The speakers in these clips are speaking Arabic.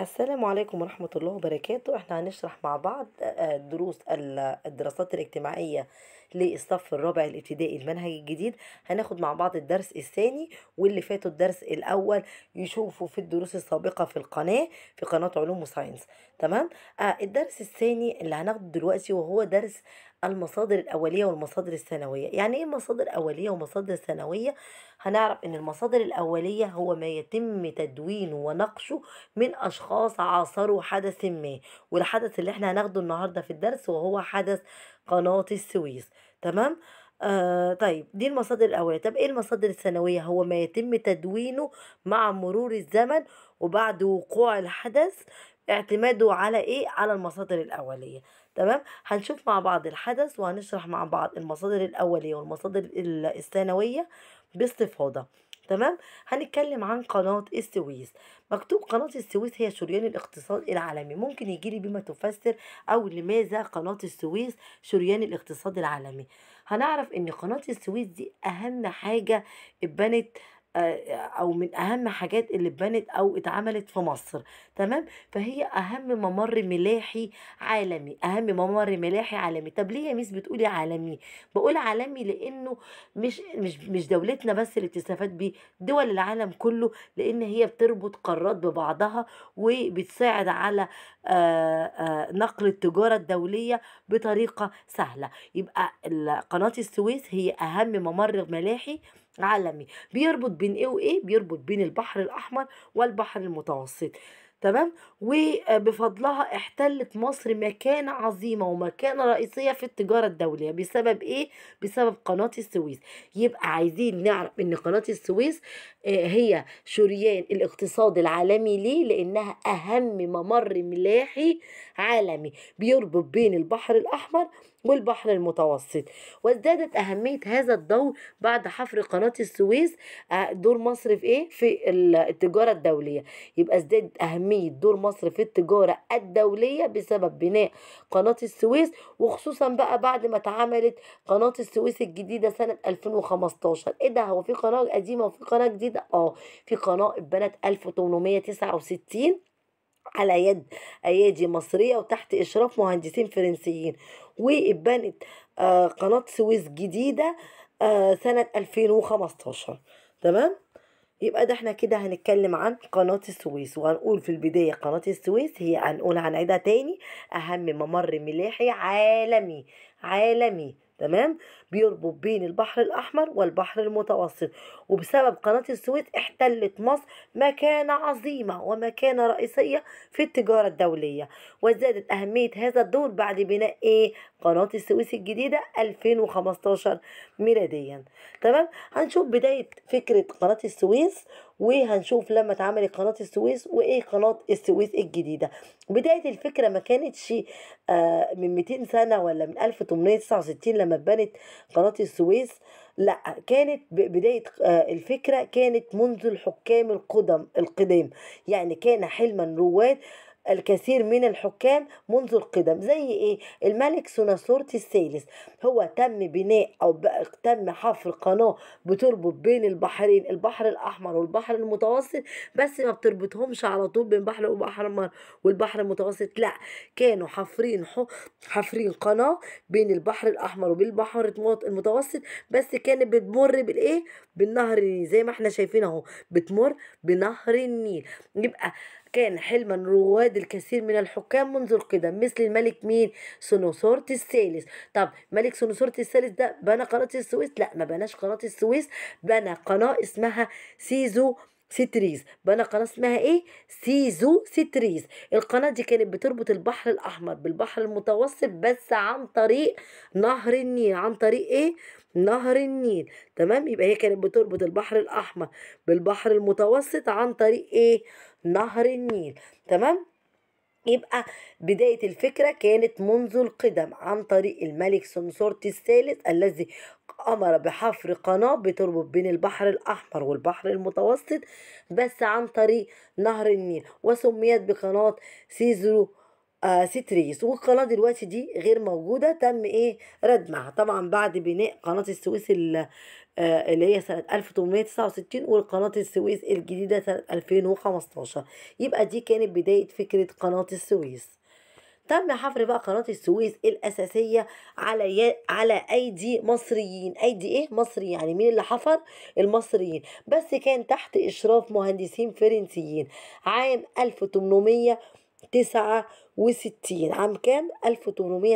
السلام عليكم ورحمة الله وبركاته احنا هنشرح مع بعض آه، دروس الدراسات الاجتماعية للصف الرابع الابتدائي المنهج الجديد هناخد مع بعض الدرس الثاني واللي فاتوا الدرس الاول يشوفوا في الدروس السابقة في القناة في قناة علوم وساينس تمام آه، الدرس الثاني اللي هناخده دلوقتي وهو درس المصادر الأولية والمصادر الثانوية يعني إيه مصادر أولية ومصادر ثانوية هنعرف إن المصادر الأولية هو ما يتم تدوينه ونقشه من أشخاص عاصروا حدث ما والحدث اللي احنا هناخده النهاردة في الدرس وهو حدث قناة السويس تمام آه طيب دي المصادر الأولية طب إيه المصادر الثانوية هو ما يتم تدوينه مع مرور الزمن وبعد وقوع الحدث اعتماده على ايه على المصادر الاوليه تمام هنشوف مع بعض الحدث وهنشرح مع بعض المصادر الاوليه والمصادر الثانويه باستفاضه تمام هنتكلم عن قناة السويس مكتوب قناة السويس هي شريان الاقتصاد العالمي ممكن يجي لي بما تفسر او لماذا قناة السويس شريان الاقتصاد العالمي هنعرف ان قناة السويس دي اهم حاجة اتبنت او من اهم حاجات اللي اتبنت او اتعملت في مصر تمام فهي اهم ممر ملاحي عالمي اهم ممر ملاحي عالمي طب ليه يا ميس بتقولي عالمي بقول عالمي لانه مش مش مش دولتنا بس اللي بتستفاد بيه دول العالم كله لان هي بتربط قارات ببعضها وبتساعد على آآ آآ نقل التجاره الدوليه بطريقه سهله يبقى قناه السويس هي اهم ممر ملاحي عالمي بيربط بين ايه وايه بيربط بين البحر الاحمر والبحر المتوسط تمام وبفضلها احتلت مصر مكانة عظيمة ومكانة رئيسية في التجارة الدولية بسبب ايه؟ بسبب قناة السويس يبقى عايزين نعرف ان قناة السويس آه، هي شريان الاقتصاد العالمي ليه؟ لانها اهم ممر ملاحي عالمي بيربط بين البحر الاحمر والبحر المتوسط وازدادت أهمية هذا الدور بعد حفر قناة السويس آه، دور مصر في إيه؟ في التجارة الدولية يبقى ازدادت أهمية دور مصر في التجارة الدولية بسبب بناء قناة السويس وخصوصا بقى بعد ما اتعملت قناة السويس الجديدة سنة 2015 ايه ده هو في قناة قديمة وفي قناة جديدة اه في قناة اتبنت 1869 على يد ايادي مصريه وتحت اشراف مهندسين فرنسيين واتبنت آه، قناه سويس جديده آه، سنه 2015 تمام يبقى ده احنا كده هنتكلم عن قناة السويس وهنقول في البداية قناة السويس هي هنقول هنعيدها تاني أهم ممر ملاحي عالمي عالمي تمام بيربط بين البحر الأحمر والبحر المتوسط وبسبب قناة السويس احتلت مصر مكانة عظيمة ومكانة رئيسية في التجارة الدولية وزادت أهمية هذا الدور بعد بناء إيه قناة السويس الجديدة 2015 ميلاديا تمام هنشوف بداية فكرة قناة السويس وهنشوف لما اتعملت قناه السويس وايه قناه السويس الجديده بدايه الفكره ما كانتش آه، من 200 سنه ولا من 1869 لما اتبنت قناه السويس لا كانت بداية آه، الفكرة كانت منذ الحكام القدم القدام يعني كان حلما رواد الكثير من الحكام منذ القدم زي ايه الملك سوناسورتي الثالث هو تم بناء او تم حفر قناه بتربط بين البحرين البحر الاحمر والبحر المتوسط بس ما بتربطهمش على طول بين بحر وبحر والبحر المتوسط لا كانوا حافرين حفرين قناه بين البحر الاحمر وبين البحر المتوسط بس كانت بتمر بالايه بالنهر زي ما احنا شايفين اهو بتمر بنهر النيل يبقى كان حلما رواد الكثير من الحكام منذ القدم مثل الملك مين سونوسورت الثالث طب ملك سونوسورت الثالث ده بنى قناة السويس لا ما بناش قناة السويس بنى قناة اسمها سيزو ستريز بنى قناة اسمها ايه سيزو ستريز القناة دي كانت بتربط البحر الاحمر بالبحر المتوسط بس عن طريق نهر النيل عن طريق ايه نهر النيل تمام يبقى هي كانت بتربط البحر الاحمر بالبحر المتوسط عن طريق ايه نهر النيل تمام يبقى بداية الفكرة كانت منذ القدم عن طريق الملك سنسورت الثالث الذي أمر بحفر قناة بتربط بين البحر الأحمر والبحر المتوسط بس عن طريق نهر النيل وسميت بقناة سيزرو آه ستريس والقناة دلوقتي دي غير موجودة تم ايه ردمها طبعا بعد بناء قناة السويس آه، اللي هي سنة 1869 والقناة السويس الجديدة سنة 2015 يبقى دي كانت بداية فكرة قناة السويس تم حفر بقى قناة السويس الأساسية على ي... على أيدي مصريين أيدي إيه مصري يعني مين اللي حفر المصريين بس كان تحت إشراف مهندسين فرنسيين عام 1800 تسعة وستين عام كام ألف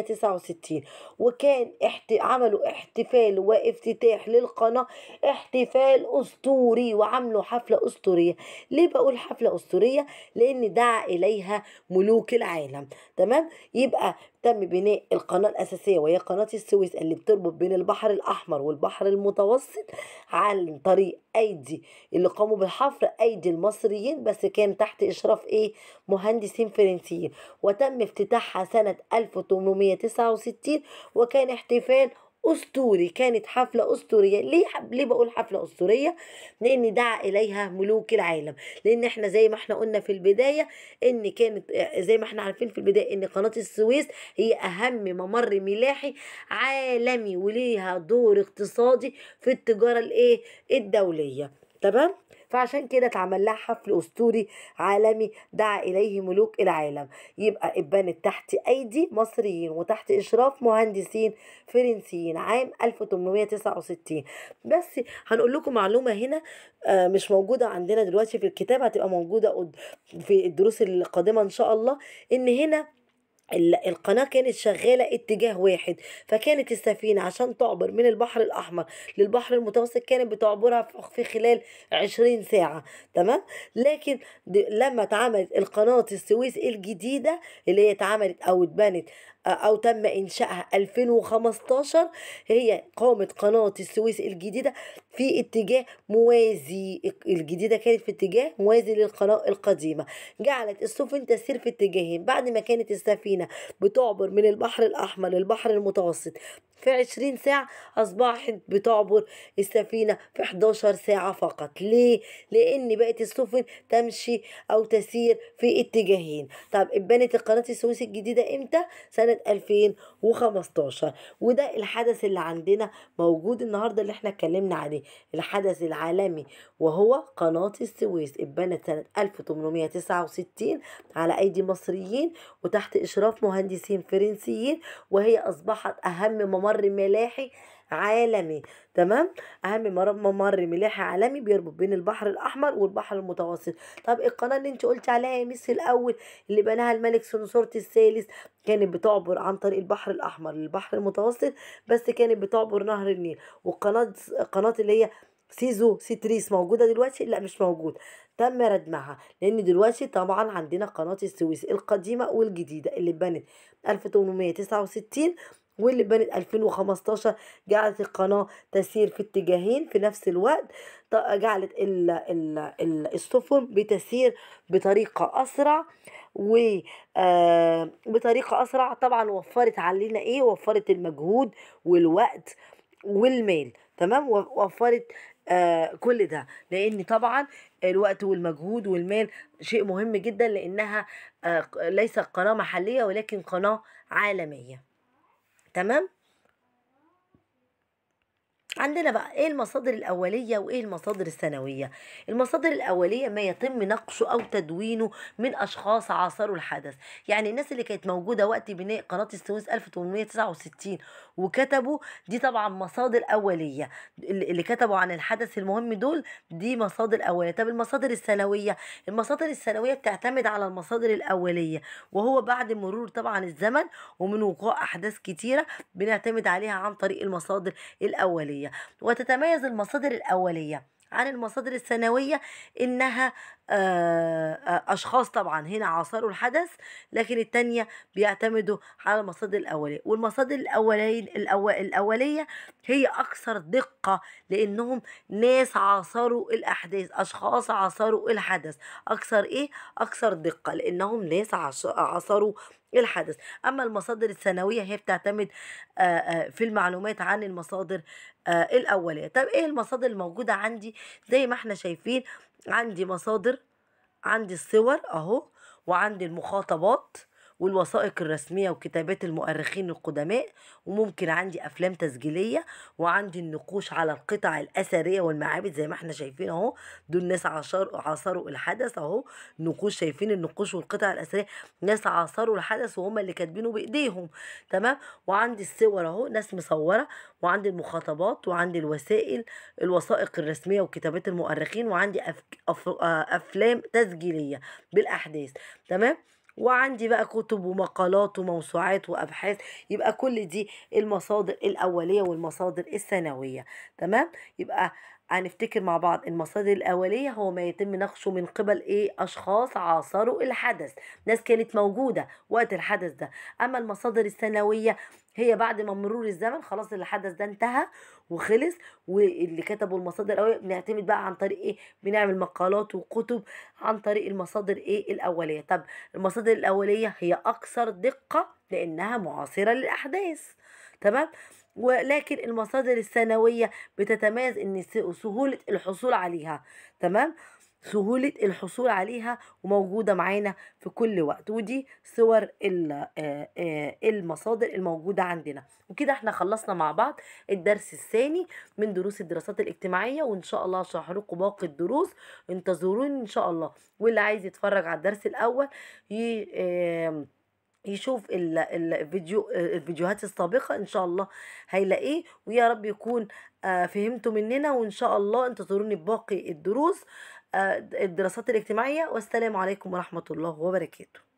تسعة وستين وكان احت... عملوا احتفال وافتتاح للقناة احتفال أسطوري وعملوا حفلة أسطورية ليه بقول حفلة أسطورية لأن دعا إليها ملوك العالم تمام يبقى تم بناء القناة الأساسية وهي قناة السويس اللي بتربط بين البحر الأحمر والبحر المتوسط عن طريق أيدي اللي قاموا بالحفر أيدي المصريين بس كان تحت إشراف إيه مهندسين فرنسيين وتم افتتاحها سنة 1869 وكان احتفال أسطوري كانت حفلة أسطورية ليه ليه بقول حفلة أسطورية لأن دعا إليها ملوك العالم لأن احنا زي ما احنا قلنا في البداية إن كانت زي ما احنا عارفين في البداية إن قناة السويس هي أهم ممر ملاحي عالمي وليها دور اقتصادي في التجارة الإيه الدولية تمام فعشان كده اتعمل لها حفل اسطوري عالمي دعا اليه ملوك العالم يبقى اتبنت تحت ايدي مصريين وتحت اشراف مهندسين فرنسيين عام 1869 بس هنقول لكم معلومه هنا آه، مش موجوده عندنا دلوقتي في الكتاب هتبقى موجوده في الدروس القادمه ان شاء الله ان هنا القناة كانت شغالة اتجاه واحد فكانت السفينة عشان تعبر من البحر الأحمر للبحر المتوسط كانت بتعبرها في خلال عشرين ساعة تمام لكن لما اتعملت القناة السويس الجديدة اللي هي اتعملت أو اتبنت أو تم إنشائها 2015 هي قامت قناة السويس الجديدة في اتجاه موازي الجديدة كانت في اتجاه موازي للقناة القديمة جعلت السفن تسير في اتجاهين بعد ما كانت السفينة بتعبر من البحر الأحمر للبحر المتوسط في 20 ساعة أصبحت بتعبر السفينة في 11 ساعة فقط ليه؟ لأن بقت السفن تمشي أو تسير في اتجاهين طب اتبنت قناة السويس الجديدة إمتى؟ سنة سنة 2015 وده الحدث اللي عندنا موجود النهاردة اللي احنا اتكلمنا عليه الحدث العالمي وهو قناة السويس اتبنت سنة 1869 على أيدي مصريين وتحت إشراف مهندسين فرنسيين وهي أصبحت أهم ممر ملاحي عالمي تمام اهم ممر ملاحي عالمي بيربط بين البحر الاحمر والبحر المتوسط طب القناه اللي انت قلت عليها يا ميس الاول اللي بناها الملك سنسورت الثالث كانت بتعبر عن طريق البحر الاحمر للبحر المتوسط بس كانت بتعبر نهر النيل والقناه القناه اللي هي سيزو سيتريس موجوده دلوقتي لا مش موجود تم ردمها لان دلوقتي طبعا عندنا قناه السويس القديمه والجديده اللي اتبنت 1869 واللي بنت 2015 جعلت القناة تسير في اتجاهين في نفس الوقت جعلت الـ الـ الـ السفن بتسير بطريقة أسرع وبطريقة آه، أسرع طبعا وفرت علينا إيه وفرت المجهود والوقت والمال تمام وفرت آه كل ده لان طبعا الوقت والمجهود والمال شيء مهم جدا لانها آه ليست قناه محليه ولكن قناه عالميه تمام عندنا بقى ايه المصادر الاوليه وايه المصادر الثانويه المصادر الاوليه ما يتم نقشه او تدوينه من اشخاص عاصروا الحدث يعني الناس اللي كانت موجوده وقت بناء قناه السويس 1869 وكتبوا دي طبعا مصادر اوليه اللي كتبوا عن الحدث المهم دول دي مصادر اوليه طب المصادر الثانويه المصادر الثانويه بتعتمد على المصادر الاوليه وهو بعد مرور طبعا الزمن ومن وقوع احداث كتيره بنعتمد عليها عن طريق المصادر الاوليه الأساسية وتتميز المصادر الأولية عن المصادر الثانوية إنها آه، آه، أشخاص طبعا هنا عاصروا الحدث لكن التانية بيعتمدوا على المصادر الأولية والمصادر الأولية, الأولية هي أكثر دقة لأنهم ناس عاصروا الأحداث أشخاص عاصروا الحدث أكثر إيه؟ أكثر دقة لأنهم ناس عاصروا الحدث أما المصادر السنوية هي بتعتمد في المعلومات عن المصادر الأولية طب إيه المصادر الموجودة عندي زي ما احنا شايفين عندي مصادر عندي الصور أهو وعندي المخاطبات والوثائق الرسمية وكتابات المؤرخين القدماء وممكن عندي أفلام تسجيلية وعندي النقوش على القطع الأثرية والمعابد زي ما احنا شايفين اهو دول ناس عشر عاصروا الحدث اهو نقوش شايفين النقوش والقطع الأثرية ناس عاصروا الحدث وهم اللي كاتبينه بإيديهم تمام وعندي الصور اهو ناس مصورة وعندي المخاطبات وعندي الوسائل الوثائق الرسمية وكتابات المؤرخين وعندي أف... أف... آه، أفلام تسجيلية بالأحداث تمام وعندي بقى كتب ومقالات وموسوعات وابحاث يبقى كل دي المصادر الاوليه والمصادر الثانويه تمام يبقى هنفتكر مع بعض المصادر الأولية هو ما يتم نقشه من قبل إيه أشخاص عاصروا الحدث ناس كانت موجودة وقت الحدث ده أما المصادر الثانوية هي بعد ما مرور الزمن خلاص الحدث ده انتهى وخلص واللي كتبوا المصادر الاوليه بنعتمد بقى عن طريق ايه بنعمل مقالات وكتب عن طريق المصادر ايه الاوليه طب المصادر الاوليه هي اكثر دقه لانها معاصره للاحداث تمام ولكن المصادر السنوية بتتميز ان سهولة الحصول عليها تمام سهولة الحصول عليها وموجودة معانا في كل وقت ودي صور المصادر الموجودة عندنا وكده احنا خلصنا مع بعض الدرس الثاني من دروس الدراسات الاجتماعية وان شاء الله هشرح لكم باقي الدروس انتظروني ان شاء الله واللي عايز يتفرج على الدرس الاول ي... آمم يشوف الفيديو الفيديوهات السابقة ان شاء الله هيلاقيه ويا رب يكون آه، فهمته مننا وان شاء الله انتظروني بباقي الدروس آه، الدراسات الاجتماعية والسلام عليكم ورحمة الله وبركاته